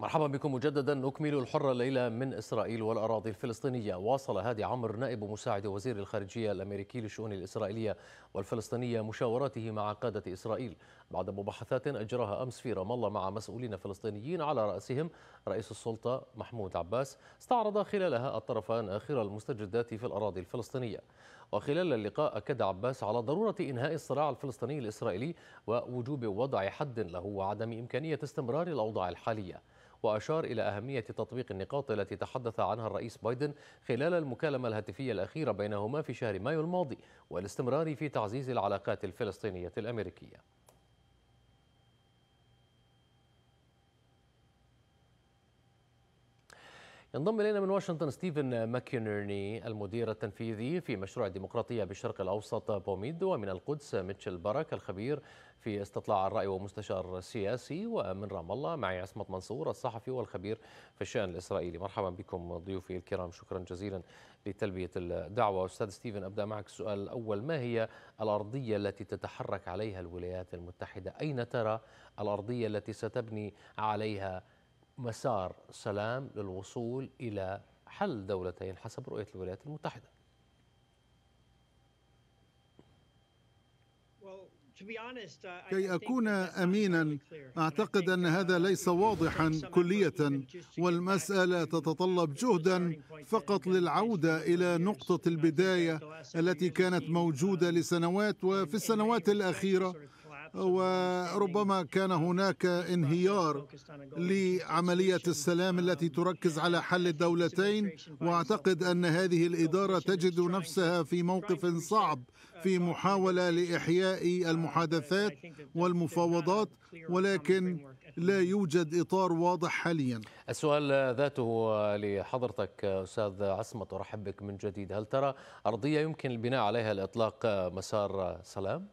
مرحبا بكم مجددا نكمل الحرة الليلة من إسرائيل والأراضي الفلسطينية واصل هادي عمر نائب مساعد وزير الخارجية الأمريكي للشؤون الإسرائيلية والفلسطينية مشاوراته مع قادة إسرائيل بعد مباحثات أجراها أمس في رام الله مع مسؤولين فلسطينيين على رأسهم رئيس السلطة محمود عباس استعرض خلالها الطرفان آخر المستجدات في الأراضي الفلسطينية وخلال اللقاء أكد عباس على ضرورة إنهاء الصراع الفلسطيني الإسرائيلي ووجوب وضع حد له وعدم إمكانية استمرار الأوضاع الحالية وأشار إلى أهمية تطبيق النقاط التي تحدث عنها الرئيس بايدن خلال المكالمة الهاتفية الأخيرة بينهما في شهر مايو الماضي والاستمرار في تعزيز العلاقات الفلسطينية الأمريكية ينضم إلينا من واشنطن ستيفن ماكينيرني المدير التنفيذي في مشروع الديمقراطية بالشرق الأوسط بوميد ومن القدس ميتشل برك الخبير في استطلاع الرأي ومستشار سياسي ومن رام الله معي عصمت منصور الصحفي والخبير في الشأن الإسرائيلي مرحبا بكم ضيوفي الكرام شكرا جزيلا لتلبية الدعوة أستاذ ستيفن أبدأ معك السؤال الأول ما هي الأرضية التي تتحرك عليها الولايات المتحدة أين ترى الأرضية التي ستبني عليها مسار سلام للوصول إلى حل دولتين حسب رؤية الولايات المتحدة uh, كي اكون امينا اعتقد ان uh, هذا ليس واضحا كليه والمساله تتطلب جهدا فقط للعوده الى نقطه البدايه التي كانت uh, موجوده لسنوات وفي السنوات الاخيره وربما كان هناك انهيار لعملية السلام التي تركز على حل الدولتين وأعتقد أن هذه الإدارة تجد نفسها في موقف صعب في محاولة لإحياء المحادثات والمفاوضات ولكن لا يوجد إطار واضح حاليا السؤال ذاته لحضرتك أستاذ عصمت أرحب بك من جديد هل ترى أرضية يمكن البناء عليها الإطلاق مسار سلام؟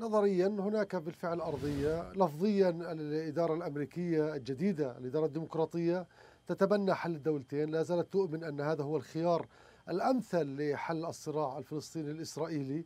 نظريا هناك بالفعل أرضية لفظيا الإدارة الأمريكية الجديدة الإدارة الديمقراطية تتبنى حل الدولتين لا زالت تؤمن أن هذا هو الخيار الأمثل لحل الصراع الفلسطيني الإسرائيلي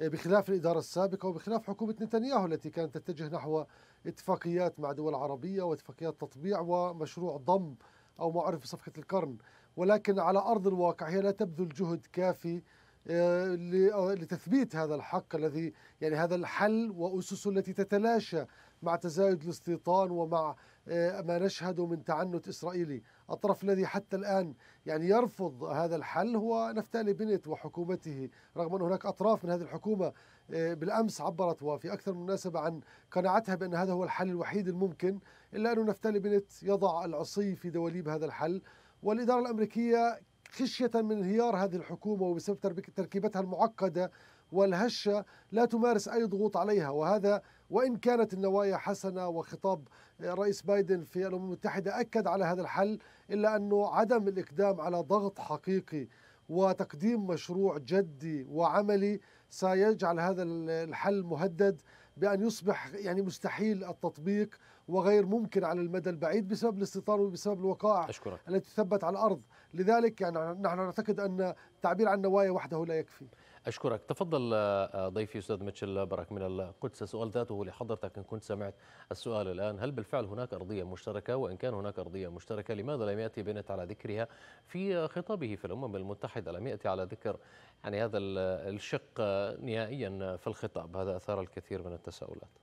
آه، بخلاف الإدارة السابقة وبخلاف حكومة نتنياهو التي كانت تتجه نحو اتفاقيات مع دول عربية واتفاقيات تطبيع ومشروع ضم أو ما أعرف بصفقة القرن ولكن على أرض الواقع هي لا تبذل جهد كافي آه، آه، لتثبيت هذا الحق الذي يعني هذا الحل واسسه التي تتلاشى مع تزايد الاستيطان ومع آه، ما نشهده من تعنت اسرائيلي، الطرف الذي حتى الان يعني يرفض هذا الحل هو نفتالي بنت وحكومته، رغم ان هناك اطراف من هذه الحكومه بالامس عبرت وفي اكثر من مناسبه عن قناعتها بان هذا هو الحل الوحيد الممكن، الا انه نفتالي بنت يضع العصي في دواليب هذا الحل، والاداره الامريكيه خشية من انهيار هذه الحكومة وبسبب تركيبتها المعقدة والهشة لا تمارس أي ضغوط عليها وهذا وإن كانت النوايا حسنة وخطاب رئيس بايدن في الأمم المتحدة أكد على هذا الحل إلا أنه عدم الإقدام على ضغط حقيقي وتقديم مشروع جدي وعملي سيجعل هذا الحل مهدد بأن يصبح يعني مستحيل التطبيق وغير ممكن على المدى البعيد بسبب الاستيطان وبسبب الوقائع أشكرك. التي تثبت على الأرض لذلك يعني نحن نعتقد أن التعبير عن نوايا وحده لا يكفي أشكرك تفضل آه، آه، ضيفي أستاذ ميتشل برك من القدس سؤال ذاته لحضرتك إن كنت سمعت السؤال الآن هل بالفعل هناك أرضية مشتركة وإن كان هناك أرضية مشتركة لماذا لم يأتي بنت على ذكرها في خطابه في الأمم المتحدة لم يأتي على ذكر يعني هذا الشق نهائيا في الخطاب هذا أثار الكثير من التساؤلات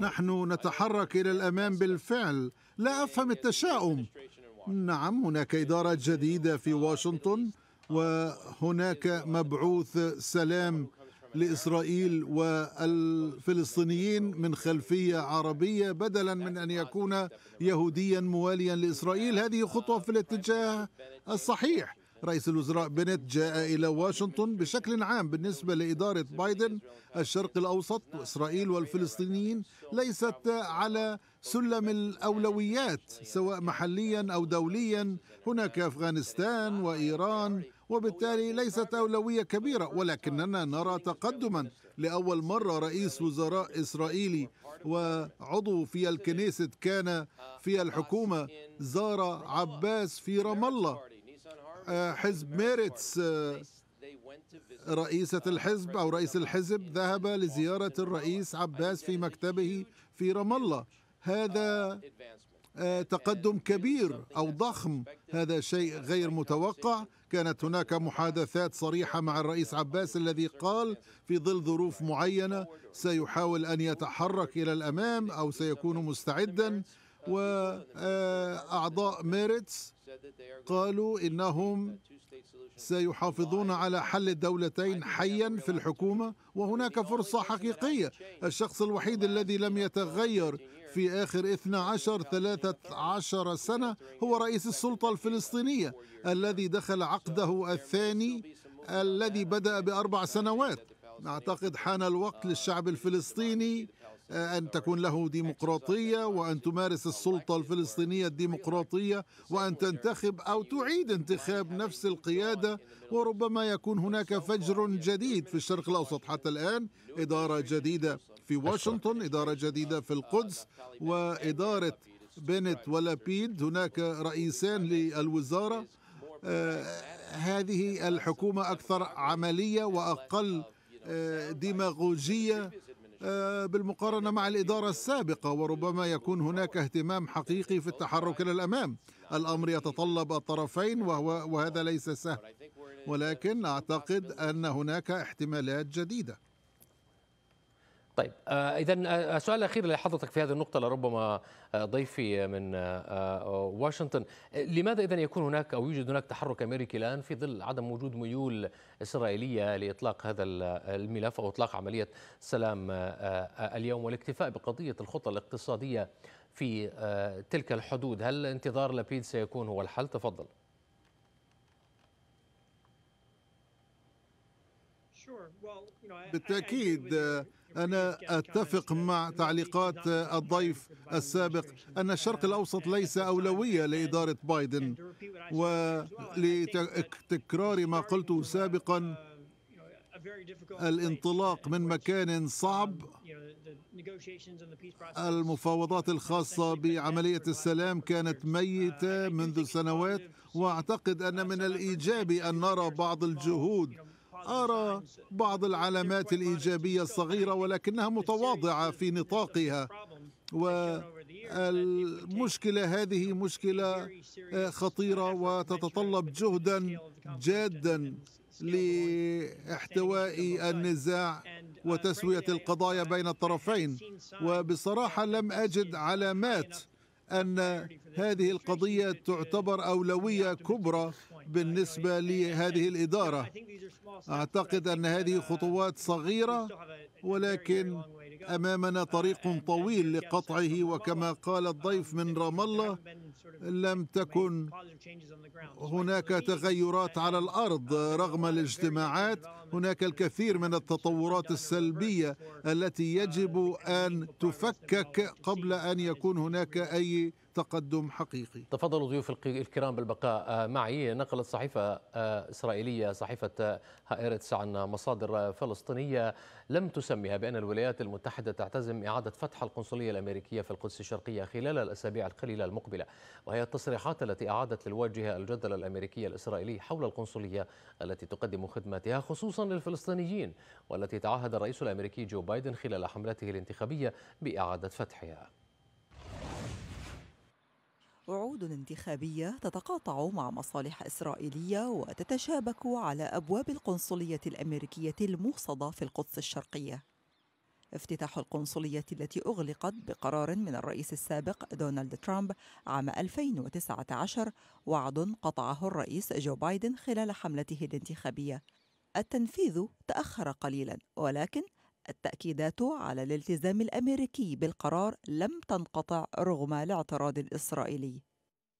نحن نتحرك الى الامام بالفعل لا افهم التشاؤم نعم هناك اداره جديده في واشنطن وهناك مبعوث سلام لاسرائيل والفلسطينيين من خلفيه عربيه بدلا من ان يكون يهوديا مواليا لاسرائيل هذه خطوه في الاتجاه الصحيح رئيس الوزراء بنت جاء إلى واشنطن بشكل عام بالنسبة لإدارة بايدن الشرق الأوسط وإسرائيل والفلسطينيين ليست على سلم الأولويات سواء محليا أو دوليا هناك أفغانستان وإيران وبالتالي ليست أولوية كبيرة ولكننا نرى تقدما لأول مرة رئيس وزراء إسرائيلي وعضو في الكنيسة كان في الحكومة زار عباس في رام الله آه، حزب ميرتس آه، رئيسة الحزب أو رئيس الحزب ذهب لزيارة الرئيس عباس في مكتبه في رام الله هذا آه، تقدم كبير أو ضخم هذا شيء غير متوقع كانت هناك محادثات صريحة مع الرئيس عباس الذي قال في ظل ظروف معينة سيحاول أن يتحرك إلى الأمام أو سيكون مستعدا وأعضاء ميرتس قالوا إنهم uh, سيحافظون على حل الدولتين حيا في الحكومة وهناك فرصة حقيقية الشخص الوحيد الذي لم يتغير في آخر 12 13 سنة هو رئيس السلطة الفلسطينية الذي دخل عقده الثاني الذي بدأ بأربع سنوات نعتقد حان الوقت uh, للشعب الفلسطيني أن تكون له ديمقراطية وأن تمارس السلطة الفلسطينية الديمقراطية وأن تنتخب أو تعيد انتخاب نفس القيادة وربما يكون هناك فجر جديد في الشرق الأوسط حتى الآن إدارة جديدة في واشنطن إدارة جديدة في القدس وإدارة بنت ولابيد هناك رئيسان للوزارة آه، هذه الحكومة أكثر عملية وأقل آه، ديماغوجية آه، بالمقارنة مع الإدارة السابقة وربما يكون هناك اهتمام حقيقي في التحرك إلى الأمام الأمر يتطلب الطرفين وهو وهذا ليس سهل ولكن أعتقد أن هناك احتمالات جديدة طيب آه، اذا السؤال آه، آه، الاخير لحضرتك في هذه النقطه لربما ضيفي من واشنطن لماذا اذا يكون هناك او يوجد هناك تحرك امريكي الان في ظل عدم وجود ميول اسرائيليه لاطلاق هذا الملف او اطلاق عمليه سلام اليوم والاكتفاء بقضيه الخطه الاقتصاديه في تلك الحدود هل انتظار لبيد سيكون هو الحل تفضل بالتاكيد أنا أتفق مع تعليقات الضيف السابق أن الشرق الأوسط ليس أولوية لإدارة بايدن ولتكرار ما قلته سابقا الانطلاق من مكان صعب المفاوضات الخاصة بعملية السلام كانت ميتة منذ سنوات وأعتقد أن من الإيجابي أن نرى بعض الجهود أرى بعض العلامات الإيجابية الصغيرة ولكنها متواضعة في نطاقها والمشكلة هذه مشكلة آه، خطيرة وتتطلب جهدا جادا لاحتواء النزاع وتسوية القضايا بين الطرفين وبصراحة لم أجد علامات ان هذه القضيه تعتبر اولويه كبرى بالنسبه لهذه الاداره اعتقد ان هذه خطوات صغيره ولكن امامنا طريق طويل لقطعه وكما قال الضيف من رام الله لم تكن هناك تغيرات على الارض رغم الاجتماعات هناك الكثير من التطورات السلبيه التي يجب ان تفكك قبل ان يكون هناك اي تقدم حقيقي تفضلوا ضيوف الكرام بالبقاء آه، معي نقلت صحيفة آه، إسرائيلية صحيفة آه، هائرتس عن مصادر فلسطينية لم تسمها بأن الولايات المتحدة تعتزم إعادة فتح القنصلية الأمريكية في القدس الشرقية خلال الأسابيع القليلة المقبلة وهي التصريحات التي أعادت للواجهة الجدل الأمريكي الإسرائيلي حول القنصلية التي تقدم خدماتها خصوصا للفلسطينيين والتي تعهد الرئيس الأمريكي جو بايدن خلال حملته الانتخابية بإعادة فتحها وعود انتخابية تتقاطع مع مصالح إسرائيلية وتتشابك على أبواب القنصلية الأمريكية الموصدة في القدس الشرقية. افتتاح القنصلية التي أغلقت بقرار من الرئيس السابق دونالد ترامب عام 2019 وعد قطعه الرئيس جو بايدن خلال حملته الانتخابية. التنفيذ تأخر قليلا ولكن التأكيدات على الالتزام الأمريكي بالقرار لم تنقطع رغم الاعتراض الإسرائيلي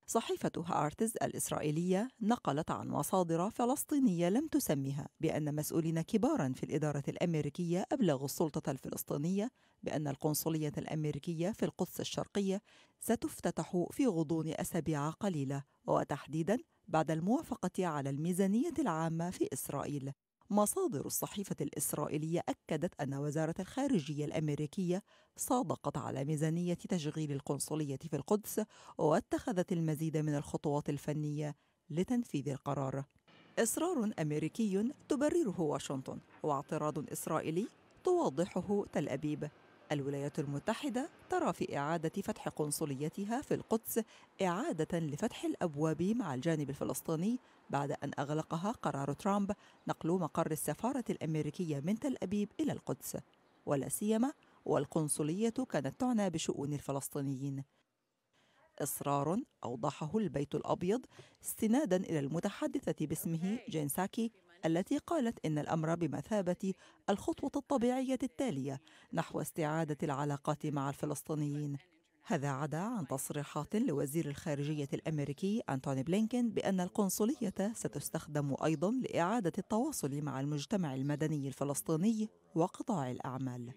صحيفة هارتز الإسرائيلية نقلت عن مصادر فلسطينية لم تسمها بأن مسؤولين كبارا في الإدارة الأمريكية أبلغوا السلطة الفلسطينية بأن القنصلية الأمريكية في القدس الشرقية ستفتتح في غضون أسابيع قليلة وتحديدا بعد الموافقة على الميزانية العامة في إسرائيل مصادر الصحيفة الإسرائيلية أكدت أن وزارة الخارجية الأمريكية صادقت على ميزانية تشغيل القنصلية في القدس واتخذت المزيد من الخطوات الفنية لتنفيذ القرار. إصرار أمريكي تبرره واشنطن واعتراض إسرائيلي توضحه تل أبيب الولايات المتحدة ترى في إعادة فتح قنصليتها في القدس إعادة لفتح الأبواب مع الجانب الفلسطيني بعد أن أغلقها قرار ترامب نقل مقر السفارة الأمريكية من تل أبيب إلى القدس ولا سيما والقنصلية كانت تعنى بشؤون الفلسطينيين إصرار أوضحه البيت الأبيض استنادا إلى المتحدثة باسمه جين ساكي التي قالت إن الأمر بمثابة الخطوة الطبيعية التالية نحو استعادة العلاقات مع الفلسطينيين هذا عدا عن تصريحات لوزير الخارجية الأمريكي أنتوني بلينكين بأن القنصلية ستستخدم أيضا لإعادة التواصل مع المجتمع المدني الفلسطيني وقطاع الأعمال.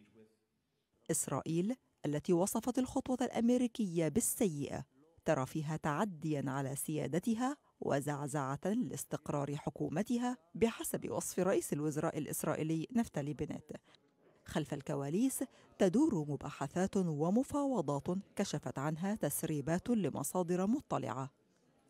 إسرائيل التي وصفت الخطوة الأمريكية بالسيئة ترى فيها تعديا على سيادتها وزعزعة لاستقرار حكومتها بحسب وصف رئيس الوزراء الإسرائيلي نفتالي بنت خلف الكواليس تدور مباحثات ومفاوضات كشفت عنها تسريبات لمصادر مطلعة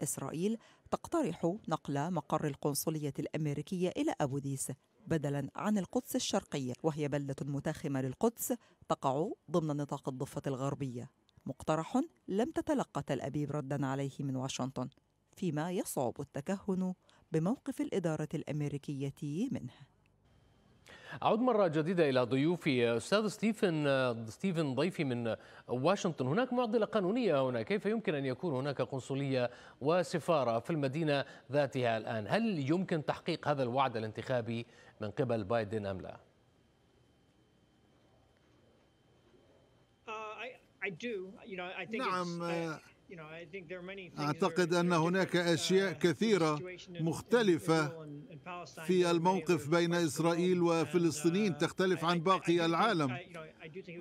إسرائيل تقترح نقل مقر القنصلية الأمريكية إلى ابو ديس بدلا عن القدس الشرقية وهي بلدة متاخمة للقدس تقع ضمن نطاق الضفة الغربية مقترح لم تتلقى تل أبيب ردا عليه من واشنطن فيما يصعب التكهن بموقف الإدارة الأمريكية منه أعود مرة جديدة إلى ضيوفي أستاذ ستيفن ستيفن ضيفي من واشنطن هناك معضلة قانونية هنا كيف يمكن أن يكون هناك قنصلية وسفارة في المدينة ذاتها الآن هل يمكن تحقيق هذا الوعد الانتخابي من قبل بايدن أم لا؟ uh, نعم اعتقد ان uh, هناك uh, اشياء كثيره مختلفه في الموقف بين اسرائيل وفلسطينيين uh, تختلف عن باقي العالم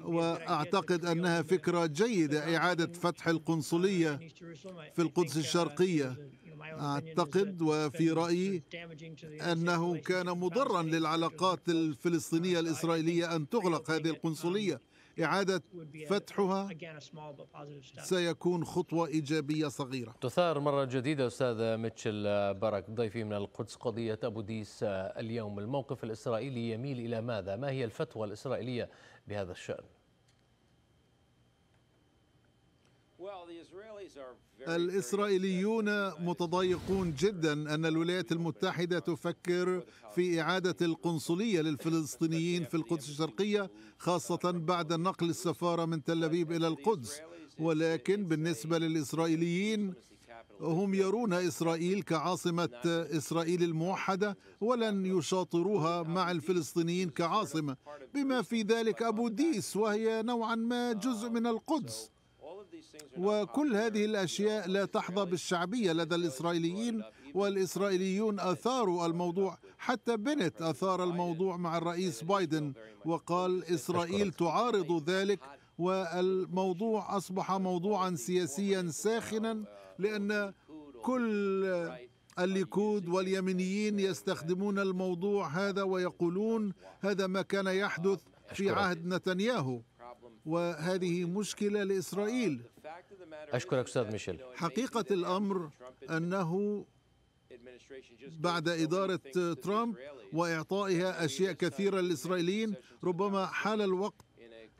واعتقد انها فكره جيده اعاده فتح القنصليه في القدس الشرقيه اعتقد وفي رايي انه كان مضرا للعلاقات الفلسطينيه الاسرائيليه ان تغلق هذه um, القنصليه إعادة فتحها سيكون خطوة إيجابية صغيرة تثار مرة جديدة أستاذ ميتشل برك ضيفي من القدس قضية أبو ديس اليوم الموقف الإسرائيلي يميل إلى ماذا؟ ما هي الفتوى الإسرائيلية بهذا الشأن؟ الإسرائيليون متضايقون جدا أن الولايات المتحدة تفكر في إعادة القنصلية للفلسطينيين في القدس الشرقية خاصة بعد نقل السفارة من تل أبيب إلى القدس ولكن بالنسبة للإسرائيليين هم يرون إسرائيل كعاصمة إسرائيل الموحدة ولن يشاطروها مع الفلسطينيين كعاصمة بما في ذلك أبو ديس وهي نوعا ما جزء من القدس وكل هذه الاشياء لا تحظى بالشعبيه لدى الاسرائيليين والاسرائيليون اثاروا الموضوع حتى بنت اثار الموضوع مع الرئيس بايدن وقال اسرائيل تعارض ذلك والموضوع اصبح موضوعا سياسيا ساخنا لان كل الليكود واليمينيين يستخدمون الموضوع هذا ويقولون هذا ما كان يحدث في عهد نتنياهو وهذه مشكله لاسرائيل أشكرك أستاذ ميشيل حقيقة الأمر أنه بعد إدارة ترامب وإعطائها أشياء كثيرة للإسرائيليين ربما حان الوقت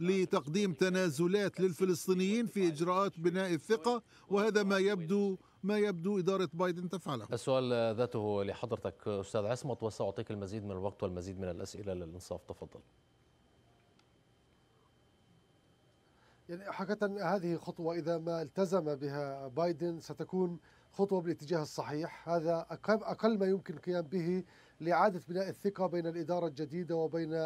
لتقديم تنازلات للفلسطينيين في إجراءات بناء الثقة وهذا ما يبدو ما يبدو إدارة بايدن تفعله السؤال ذاته لحضرتك أستاذ عصمت وسأعطيك المزيد من الوقت والمزيد من الأسئلة للإنصاف تفضل يعني حقيقة هذه خطوة إذا ما التزم بها بايدن ستكون خطوة بالاتجاه الصحيح هذا أقل ما يمكن القيام به لإعادة بناء الثقة بين الإدارة الجديدة وبين آه،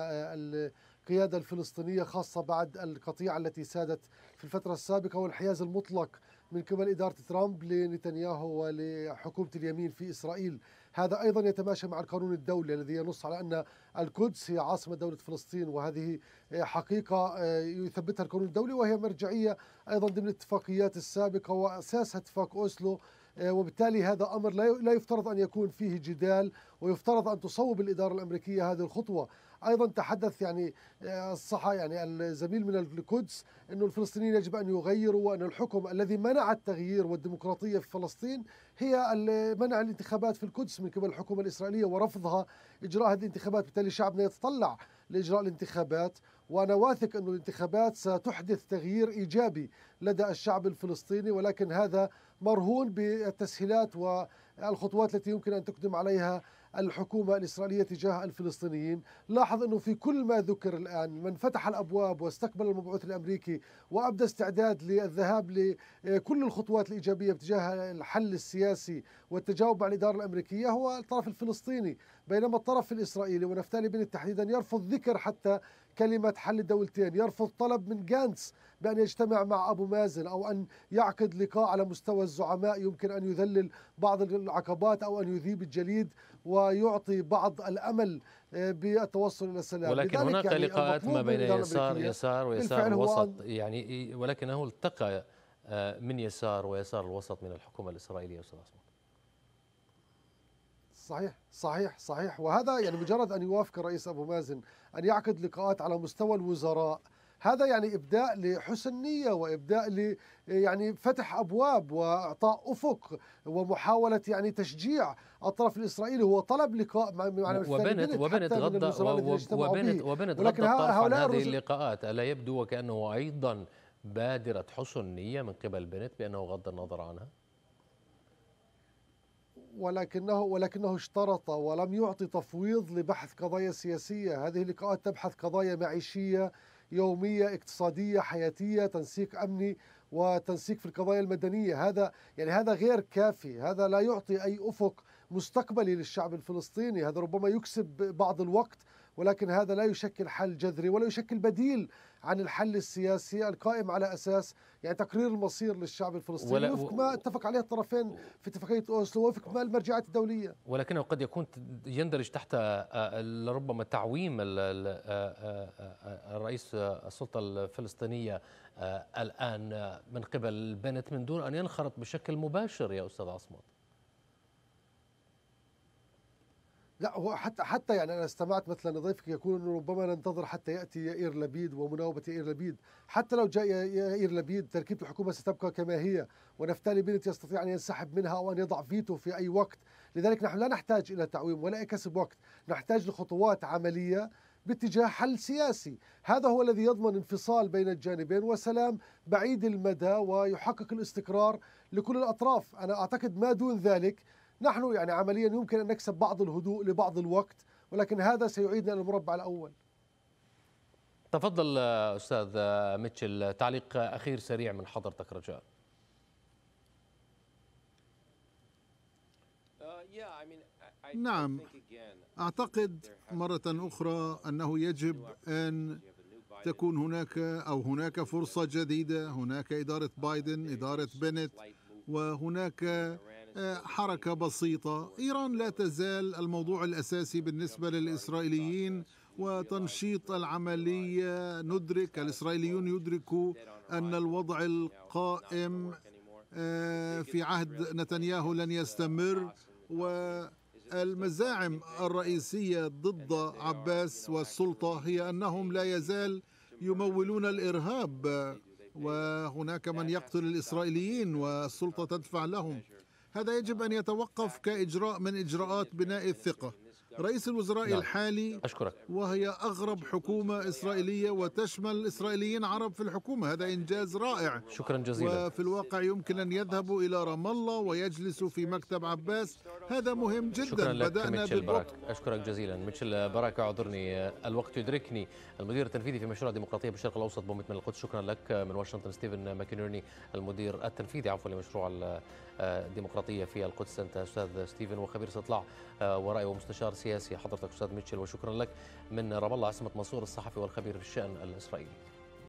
القيادة الفلسطينية خاصة بعد القطيعة التي سادت في الفترة السابقة والحياز المطلق من قبل إدارة ترامب لنتنياهو ولحكومة اليمين في إسرائيل هذا أيضا يتماشى مع القانون الدولي الذي ينص على أن القدس هي عاصمة دولة فلسطين وهذه حقيقة آه، يثبتها القانون الدولي وهي مرجعية أيضا ضمن الاتفاقيات السابقة وأساسها اتفاق أوسلو آه، وبالتالي هذا أمر لا يفترض أن يكون فيه جدال ويفترض أن تصوب الإدارة الأمريكية هذه الخطوة ايضا تحدث يعني الصحة آه، يعني الزميل من القدس انه الفلسطينيين يجب ان يغيروا وان الحكم الذي منع التغيير والديمقراطية في فلسطين هي منع الانتخابات في القدس من قبل الحكومة الاسرائيلية ورفضها اجراء هذه الانتخابات بالتالي شعبنا يتطلع لاجراء الانتخابات وانا واثق انه الانتخابات ستحدث تغيير ايجابي لدى الشعب الفلسطيني ولكن هذا مرهون بالتسهيلات والخطوات التي يمكن ان تقدم عليها الحكومة الإسرائيلية تجاه الفلسطينيين لاحظ أنه في كل ما ذكر الآن من فتح الأبواب واستقبل المبعوث الأمريكي وأبدى استعداد للذهاب لكل الخطوات الإيجابية باتجاه الحل السياسي والتجاوب مع الإدارة الأمريكية هو الطرف الفلسطيني بينما الطرف الإسرائيلي ونفتالي بن تحديدا يرفض ذكر حتى كلمة حل الدولتين يرفض طلب من جانتس بأن يجتمع مع أبو مازن أو أن يعقد لقاء على مستوى الزعماء يمكن أن يذلل بعض العقبات أو أن يذيب الجليد ويعطي بعض الأمل آه، بالتوصل إلى السلام ولكن هناك يعني لقاءات ما بين يسار يسار ويسار الوسط يعني ولكنه التقى آه، من يسار ويسار الوسط من الحكومة الإسرائيلية أستاذ عثمان صحيح صحيح صحيح وهذا يعني مجرد أن يوافق الرئيس أبو مازن أن يعقد لقاءات على مستوى الوزراء هذا يعني ابداء لحسن نيه وابداء ل يعني فتح ابواب واعطاء افق ومحاوله يعني تشجيع الطرف الاسرائيلي هو طلب لقاء مع وبنت وبنت غض وبنت وبنت, وبنت غض عن هذه اللقاءات الا يبدو وكانه ايضا بادره حسن نيه من قبل بنت بانه غض النظر عنها ولكنه ولكنه اشترط ولم يعطي تفويض لبحث قضايا سياسيه، هذه اللقاءات تبحث قضايا معيشيه يوميه اقتصاديه حياتيه، تنسيق امني وتنسيق في القضايا المدنيه، هذا يعني هذا غير كافي، هذا لا يعطي اي افق مستقبلي للشعب الفلسطيني، هذا ربما يكسب بعض الوقت ولكن هذا لا يشكل حل جذري ولا يشكل بديل عن الحل السياسي القائم على اساس يعني تقرير المصير للشعب الفلسطيني وفق ما اتفق عليه الطرفين في اتفاقيه اوسلو وفق ما المرجعات الدوليه ولكنه قد يكون يندرج تحت آه، آه، لربما تعويم الرئيس آه، السلطه الفلسطينيه الان من قبل البنت من دون ان ينخرط بشكل مباشر يا استاذ عصمت لا هو حتى حتى يعني انا استمعت مثلا لضيفك يقول انه ربما ننتظر حتى ياتي يائير لبيد ومناوبه يائير لبيد، حتى لو جاء يائير لبيد تركيبه الحكومه ستبقى كما هي ونفتالي بنت يستطيع ان ينسحب منها او ان يضع فيتو في اي وقت، لذلك نحن لا نحتاج الى تعويم ولا كسب وقت، نحتاج لخطوات عمليه باتجاه حل سياسي هذا هو الذي يضمن انفصال بين الجانبين وسلام بعيد المدى ويحقق الاستقرار لكل الأطراف أنا أعتقد ما دون ذلك نحن يعني عمليا يمكن أن نكسب بعض الهدوء لبعض الوقت ولكن هذا سيعيدنا للمربع الأول تفضل أستاذ ميتشل تعليق أخير سريع من حضرتك رجاء نعم أعتقد مرة أخرى أنه يجب أن تكون هناك أو هناك فرصة جديدة هناك إدارة بايدن إدارة بنت وهناك حركة بسيطة إيران لا تزال الموضوع الأساسي بالنسبة للإسرائيليين وتنشيط العملية ندرك الإسرائيليون يدركوا أن الوضع القائم آه، في عهد نتنياهو لن يستمر والمزاعم الرئيسية ضد عباس والسلطة هي أنهم لا يزال يمولون الإرهاب وهناك من يقتل الإسرائيليين والسلطة تدفع لهم هذا يجب أن يتوقف كإجراء من إجراءات بناء الثقة رئيس الوزراء نعم. الحالي أشكرك وهي أغرب حكومة إسرائيلية وتشمل إسرائيليين عرب في الحكومة هذا إنجاز رائع شكرا جزيلا وفي الواقع يمكن أن يذهبوا إلى رام الله ويجلسوا في مكتب عباس هذا مهم جدا شكرا لك بدأنا براك. أشكرك جزيلا ميتشل براك أعذرني الوقت يدركني المدير التنفيذي في مشروع الديمقراطية بالشرق الأوسط بومت من القدس شكرا لك من واشنطن ستيفن ماكينيرني المدير التنفيذي عفوا لمشروع آه، الديمقراطية في القدس أنت أستاذ ستيفن وخبير استطلاع آه، ورأي ومستشار سياسي حضرتك أستاذ ميتشل وشكرا لك من رام الله عاصمة منصور الصحفي والخبير في الشأن الإسرائيلي